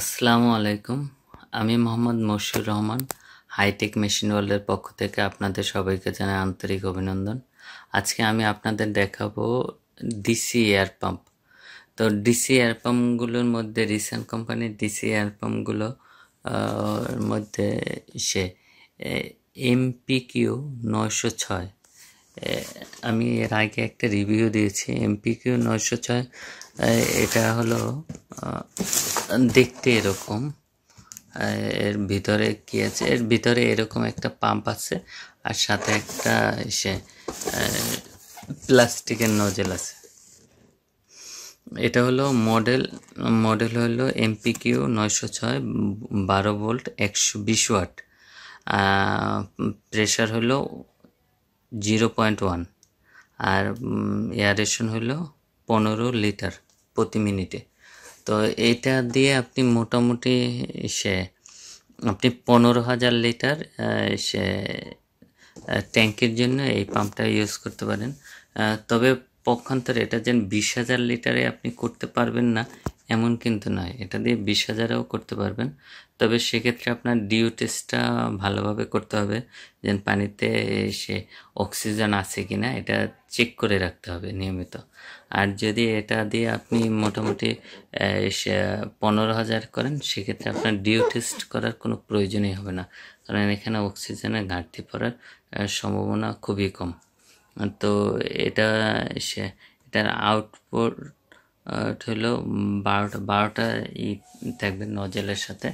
আসসালামু আলাইকুম আমি মোহাম্মদ মশিউর রহমান হাইটেক মেশিন ওয়ার্ল্ডের পক্ষ থেকে আপনাদের সবাইকে জানাই আন্তরিক অভিনন্দন আজকে আমি আপনাদের দেখাবো ডিসি এয়ার পাম্প তো ডিসি এয়ার পাম্পগুলোর মধ্যে রিসেন্ট কোম্পানির ডিসি এয়ার পাম্পগুলো মধ্যে সে এমপি কিউ নয়শো ছয় আমি এর আগে একটা রিভিউ দিয়েছি এমপিকিউ নয়শো ছয় এটা হলো দেখতে এরকম এর ভিতরে কী আছে এর ভিতরে এরকম একটা পাম্প আছে আর সাথে একটা সে প্লাস্টিকের নজেল আছে এটা হলো মডেল মডেল হলো এমপিকিউ নয়শো ছয় বারো ভোল্ট একশো বিশ ওয়াট প্রেশার হলো জিরো পয়েন্ট ওয়ান আর এয়ারেশন হলো পনেরো লিটার প্রতি মিনিটে তো এটা দিয়ে আপনি মোটামুটি সে আপনি পনেরো হাজার লিটার সে ট্যাঙ্কের জন্য এই পাম্পটা ইউজ করতে পারেন তবে পক্ষান্তরে এটা যেন বিশ হাজার লিটারে আপনি করতে পারবেন না এমন কিন্তু নয় এটা দিয়ে বিশ হাজারেও করতে পারবেন তবে সেক্ষেত্রে আপনার ডিউ টেস্টটা ভালোভাবে করতে হবে যে পানিতে সে অক্সিজেন আছে কি না এটা চেক করে রাখতে হবে নিয়মিত আর যদি এটা দিয়ে আপনি মোটামুটি পনেরো হাজার করেন সেক্ষেত্রে আপনার ডিউ টেস্ট করার কোনো প্রয়োজনই হবে না কারণ এখানে অক্সিজেনের ঘাটতি পড়ার সম্ভাবনা খুবই কম তো এটা সে এটার আউটপুট হলো বারোটা বারোটা ই থাকবে নজেলের সাথে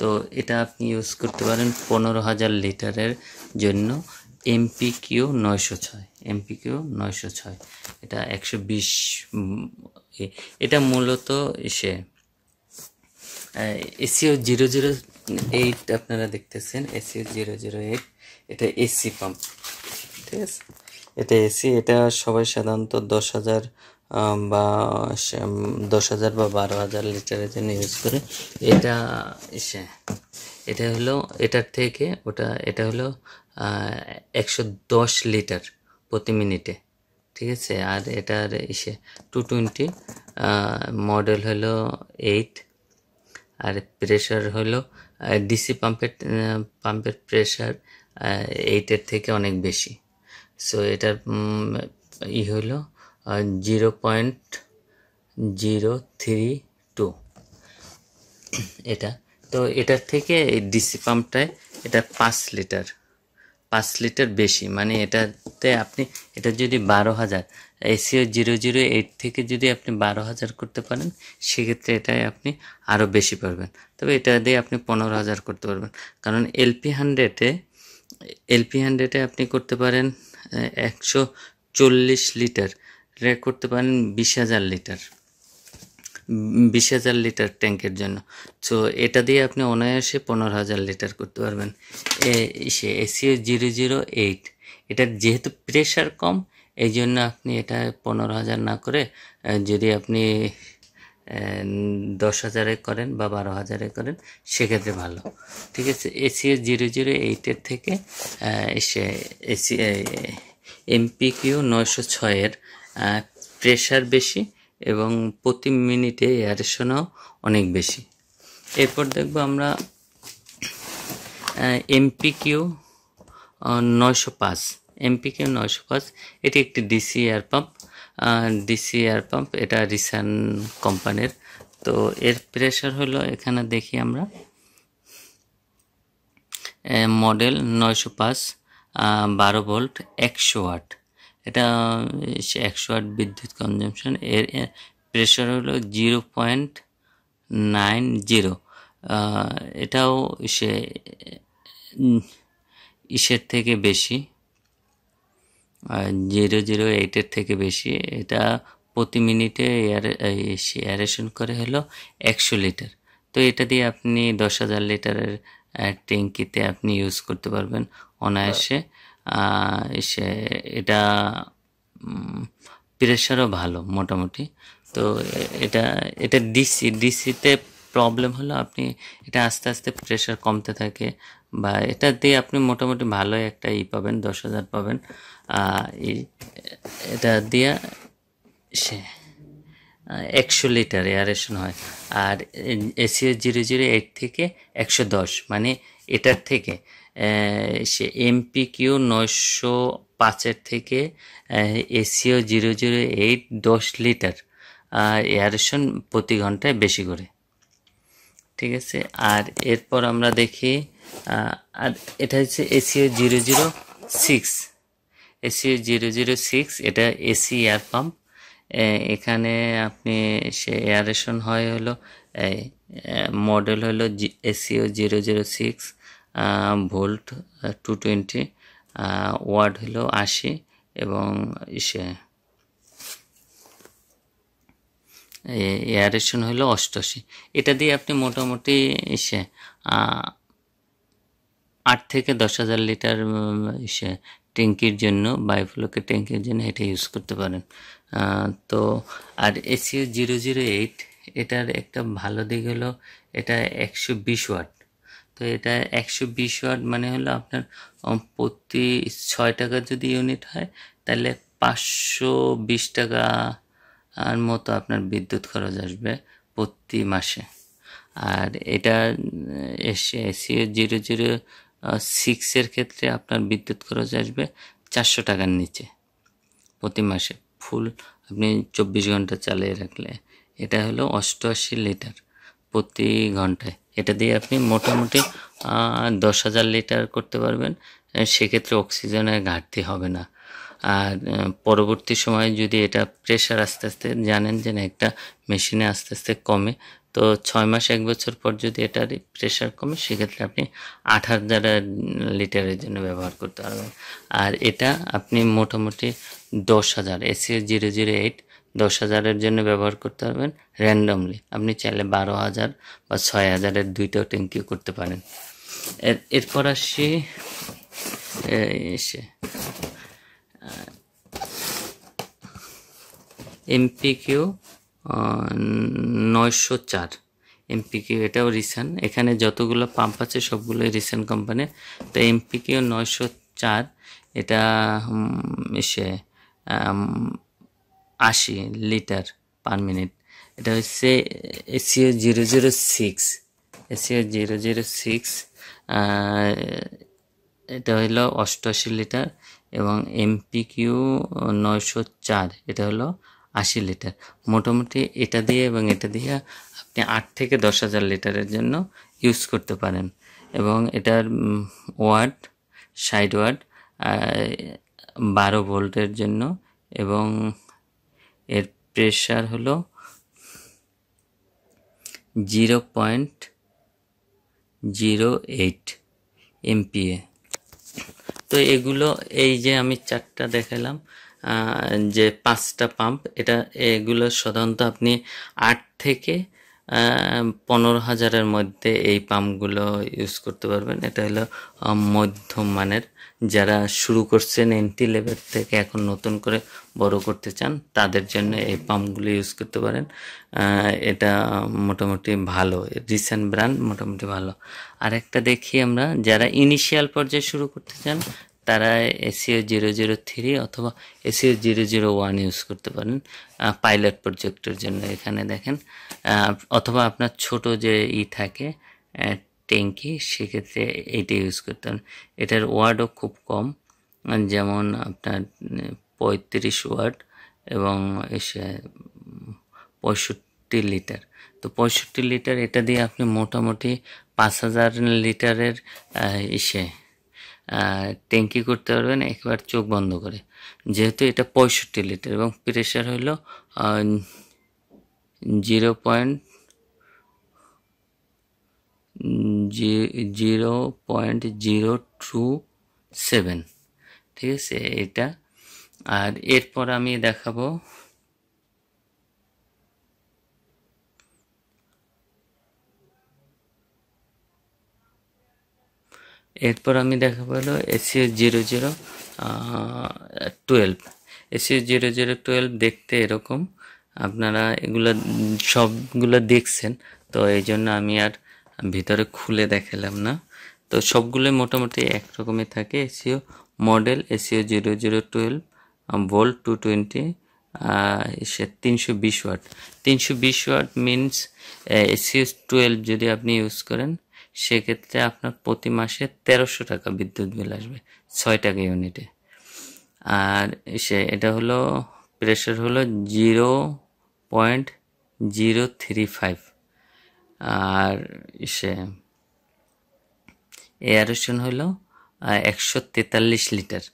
তো এটা আপনি ইউজ করতে পারেন পনেরো হাজার লিটারের জন্য এমপি কিউ নয়শো ছয় এমপি কিউ নয়শো ছয় এটা একশো বিশ এটা মূলত সে এসিও জিরো জিরো এইট আপনারা দেখতেছেন এসিও জিরো জিরো এইট এটা এসি পাম্প ঠিক আছে এটা এসি এটা সবাই সাধারণত দশ হাজার বা দশ হাজার বা বারো হাজার লিটারের জন্য ইউজ করে এটা সে এটা হলো এটার থেকে ওটা এটা হলো একশো দশ লিটার প্রতি মিনিটে ঠিক আছে আর এটার ইসে টু টোয়েন্টি মডেল হলো এইট আর প্রেশার হলো ডিসি পাম্পের পাম্পের প্রেশার এইটের থেকে অনেক বেশি সো এটার ই হলো zero point zero three two এটা তো এটার থেকে এই ডিসি পাম্পটায় এটা পাঁচ লিটার পাঁচ লিটার বেশি মানে এটাতে আপনি এটা যদি বারো হাজার এসিও জিরো জিরো এইট থেকে যদি আপনি বারো হাজার করতে পারেন সেক্ষেত্রে এটায় আপনি আরও বেশি পারবেন তবে এটা দিয়ে আপনি পনেরো হাজার করতে পারবেন কারণ এলপি হান্ড্রেডে এলপি হান্ড্রেডে আপনি করতে পারেন একশো চল্লিশ লিটার রেক করতে পারেন বিশ হাজার লিটার বিশ হাজার লিটার ট্যাঙ্কের জন্য তো এটা দিয়ে আপনি অনায়াসে পনেরো হাজার লিটার করতে পারবেন সে এসিও জিরো জিরো এইট এটার যেহেতু প্রেশার কম এই জন্য আপনি এটা পনেরো হাজার না করে যদি আপনি দশ হাজারে করেন বা বারো হাজারে করেন সেক্ষেত্রে ভালো ঠিক আছে এসিও জিরো জিরো এইটের থেকে সে এসি এমপি কিউ নয়শো ছয়ের প্রেশার বেশি এবং প্রতি মিনিটে এয়ারেশনও অনেক বেশি এরপর দেখব আমরা এমপিকিউ নয়শো পাঁচ এমপিকিউ নয়শো পাঁচ এটি একটি DC air pump DC air pump এটা রিসান কোম্পানির তো এর প্রেশার হলো এখানে দেখি আমরা মডেল নয়শো পাঁচ বারো ভোল্ট একশো আট এটা একশো আট বিদ্যুৎ কনজামশন এর প্রেশার হলো জিরো পয়েন্ট নাইন জিরো এটাও সে ইসের থেকে বেশি জিরো জিরো এইটের থেকে বেশি এটা প্রতি মিনিটে এয়ার এয়ারেশন করে হলো একশো লিটার তো এটা দিয়ে আপনি দশ হাজার লিটারের ট্যাঙ্কিতে আপনি ইউজ করতে পারবেন অনায়াসে সে এটা প্রেশারও ভালো মোটামুটি তো এটা এটা ডিসি ডিসিতে প্রবলেম হলো আপনি এটা আস্তে আস্তে প্রেশার কমতে থাকে বা এটা দিয়ে আপনি মোটামুটি ভালো একটা ই পাবেন দশ হাজার পাবেন এটা দিয়ে সে একশো লিটার এয়ারেশন হয় আর এসিও জিরো জিরো এইট থেকে একশো দশ মানে এটার থেকে সে এমপি কিউ নয়শো পাঁচের থেকে এসিও জিরো জিরো এইট দশ লিটার এয়ারেশন প্রতি ঘন্টায় বেশি করে ঠিক আছে আর এরপর আমরা দেখি আর এটা হচ্ছে ACO zero zero six ACO zero zero six এটা এসি এয়ার পাম্প এখানে আপনি সে এয়ারেশন হয় হলো মডেল হলো ACO zero zero six volt two twenty watt হলো আশি এবং ইসে এয়ারেশন হলো অষ্টআশি এটা দিয়ে আপনি মোটামুটি ইসে আট থেকে দশ হাজার লিটার ইসে ট্যাঙ্কির জন্য বায়োফ্লোকে ট্যাঙ্কির জন্য এটা ইউজ করতে পারেন তো আর এসিও জিরো জিরো এইট এটার একটা ভালো দিক হলো এটা একশো বিশ ওয়াট তো এটা একশো বিশ ওয়াট মানে হলো আপনার প্রতি ছয় টাকা যদি ইউনিট হয় তাহলে পাঁচশো বিশ টাকা আর মতো আপনার বিদ্যুৎ খরচ আসবে প্রতি মাসে আর এটা এসিও জিরো জিরো সিক্সের ক্ষেত্রে আপনার বিদ্যুৎ খরচ আসবে চারশো টাকার নিচে প্রতি মাসে ফুল আপনি চব্বিশ ঘন্টা চালিয়ে রাখলে এটা হলো অষ্টআশি লিটার প্রতি ঘন্টায় এটা দিয়ে আপনি মোটামুটি দশ হাজার লিটার করতে পারবেন সেক্ষেত্রে অক্সিজেনের ঘাটতি হবে না আর পরবর্তী সময়ে যদি এটা প্রেশার আস্তে আস্তে জানেন যে না একটা মেশিনে আস্তে আস্তে কমে তো ছয় মাস এক বছর পর যদি এটার প্রেশার কমে সেক্ষেত্রে আপনি আট হাজার লিটারের জন্য ব্যবহার করতে পারবেন আর এটা আপনি মোটামুটি দশ হাজার এসিএস জিরো জিরো এইট দশ হাজারের জন্য ব্যবহার করতে পারবেন র্যান্ডমলি আপনি চাইলে বারো হাজার বা ছয় হাজারের দুইটাও ট্যাঙ্কিও করতে পারেন এর এরপর আসি এসে এমপি কিউ নয়শো চার এমপি কিউ এটাও রিসান এখানে যতগুলো পাম্প আছে সবগুলোই রিসেন্ট কোম্পানি তো এমপি কিউ নয়শো চার এটা সে আশি লিটার পার মিনিট এটা হচ্ছে ACO zero zero six ACO zero zero six এটা হলো অষ্টআশি লিটার এবং এমপিকিউ নয়শো চার এটা হলো আশি লিটার মোটামুটি এটা দিয়ে এবং এটা দিয়ে আপনি আট থেকে দশ হাজার লিটারের জন্য ইউজ করতে পারেন এবং এটার ওয়াট সাইড ওয়াট বারো ভোল্টের জন্য এবং এর প্রেশার হলো zero point zero eight MPa তো এগুলো এই যে আমি চারটা দেখালাম যে পাঁচটা পাম্প এটা এগুলো সাধারণত আপনি আট থেকে পনেরো হাজারের মধ্যে এই পাম্পগুলো ইউজ করতে পারবেন এটা হলো মধ্যম মানের যারা শুরু করছেন এন্টি লেভেল থেকে এখন নতুন করে বড় করতে চান তাদের জন্য এই পাম্পগুলো ইউজ করতে পারেন এটা মোটামুটি ভালো রিসেন্ট ব্র্যান্ড মোটামুটি ভালো আরেকটা দেখি আমরা যারা ইনিশিয়াল পর্যায়ে শুরু করতে চান তারা এসিও জিরো জিরো থ্রি অথবা ACO zero zero one use করতে পারেন পাইলট প্রজেক্টের জন্য এখানে দেখেন অথবা আপনার ছোট যে ই থাকে ট্যাঙ্কি সেক্ষেত্রে এইটা ইউজ করতে পারেন এটার ওয়ার্ডও খুব কম যেমন আপনার পঁয়ত্রিশ ওয়ার্ড এবং এসে পঁয়ষট্টি লিটার তো পঁয়ষট্টি লিটার এটা দিয়ে আপনি মোটামুটি পাঁচ হাজার লিটারের ইসে ট্যাঙ্কি করতে পারবেন একবার চোখ বন্ধ করে যেহেতু এটা পঁয়ষট্টি লিটার এবং প্রেশার হইল zero point zero point zero two seven ঠিক আছে এটা আর এরপর আমি দেখাবো এরপর আমি দেখাবো হলো ACS zero zero twelve ACO zero zero twelve দেখতে এরকম আপনারা এগুলো সবগুলো দেখছেন তো এই জন্য আমি আর ভিতরে খুলে দেখালাম না তো সবগুলো মোটামুটি একরকমই থাকে ACO model ACO zero zero twelve volt two twenty সে তিনশো বিশ ওয়াট তিনশো বিশ ওয়াট মিনস এসিও টুয়েলভ যদি আপনি ইউজ করেন সেক্ষেত্রে আপনার প্রতি মাসে তেরোশো টাকা বিদ্যুৎ বিল আসবে ছয় টাকা ইউনিটে আর সে এটা হলো প্রেশার হলো zero point zero three five আর সে এয়ারেশন হলো একশো তেতাল্লিশ লিটার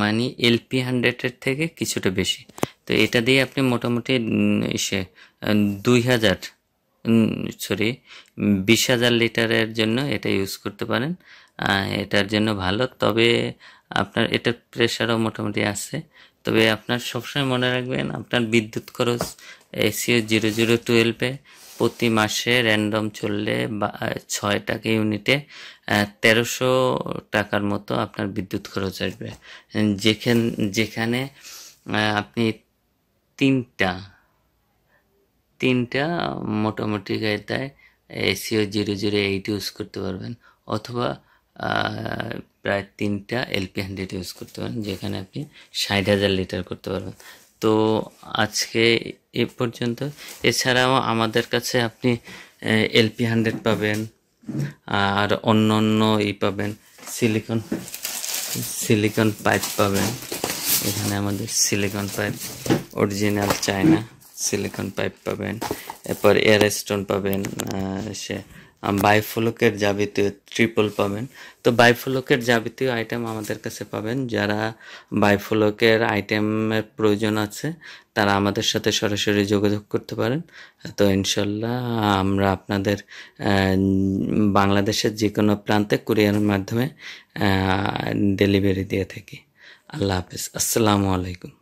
মানে এলপি হান্ড্রেডের থেকে কিছুটা বেশি তো এটা দিয়ে আপনি মোটামুটি সে দুই হাজার সরি বিশ হাজার লিটারের জন্য এটা ইউজ করতে পারেন এটার জন্য ভালো তবে আপনার এটার প্রেশারও মোটামুটি আছে তবে আপনার সবসময় মনে রাখবেন আপনার বিদ্যুৎ খরচ এসিও জিরো জিরো টুয়েলভে প্রতি মাসে র্যান্ডম চললে বা ছয় টাকা ইউনিটে তেরোশো টাকার মতো আপনার বিদ্যুৎ খরচ আসবে যেখান যেখানে আপনি তিনটা তিনটা মোটামুটি গাড়িটায় ACO zero zero eight use করতে পারবেন অথবা প্রায় তিনটা এলপি হান্ড্রেড ইউজ করতে পারেন যেখানে আপনি ষাট হাজার লিটার করতে পারবেন তো আজকে এ পর্যন্ত এছাড়াও আমাদের কাছে আপনি এলপি হান্ড্রেড পাবেন আর অন্য অন্য ই পাবেন সিলিকন সিলিকন পাইপ পাবেন এখানে আমাদের silicon pipe original China silicon pipe পাবেন এরপর এয়ার স্টোন পাবেন সে বাইফলকের যাবতীয় ট্রিপল পাবেন তো বাইফলকের যাবতীয় আইটেম আমাদের কাছে পাবেন যারা বাইফলকের আইটেমের প্রয়োজন আছে তারা আমাদের সাথে সরাসরি যোগাযোগ করতে পারেন তো ইনশাল্লাহ আমরা আপনাদের বাংলাদেশের যে কোনো প্রান্তে কুরিয়ারের মাধ্যমে ডেলিভারি দিয়ে থাকি আল্লাহ হাফিজ আসসালামু আলাইকুম